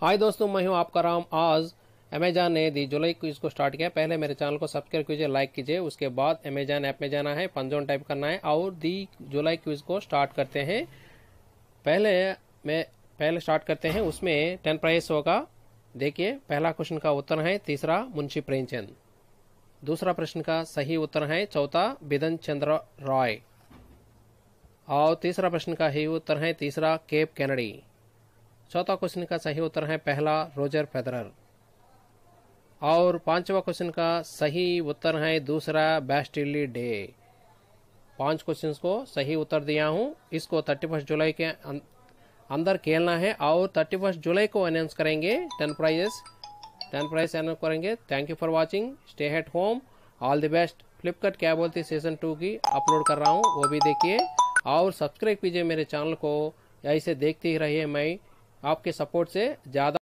हाय दोस्तों मैं हूं आपका राम आज अमेजॉन ने दी जुलाई क्विज को स्टार्ट किया पहले मेरे चैनल को सब्सक्राइब कीजिए लाइक कीजिए उसके बाद अमेजॉन ऐप में जाना है पंजोन टाइप करना है और दी जुलाई क्विज को स्टार्ट करते हैं पहले मैं पहले स्टार्ट करते हैं उसमें टेन प्राइस होगा देखिए पहला क्वेश्चन का उत्तर है तीसरा मुंशी प्रेमचंद दूसरा प्रश्न का सही उत्तर है चौथा बिदन चंद्र रॉय और तीसरा प्रश्न का ही उत्तर है तीसरा केप कैनडी चौथा क्वेश्चन का सही उत्तर है पहला रोजर फेदरर और पांचवा क्वेश्चन का सही उत्तर है दूसरा बेस्टिली डे पांच क्वेश्चन को सही उत्तर दिया हूँ इसको थर्टी फर्स्ट जुलाई के अं-, अंदर खेलना है और थर्टी फर्स्ट जुलाई को अनाउंस करेंगे ten prizes ten prize announce करेंगे thank you for watching stay at home all the best Flipkart क्या बोलती सीजन टू की अपलोड कर रहा हूँ वो भी देखिए और सब्सक्राइब कीजिए मेरे चैनल को ऐसे देखते ही रहिए मैं आपके सपोर्ट से ज़्यादा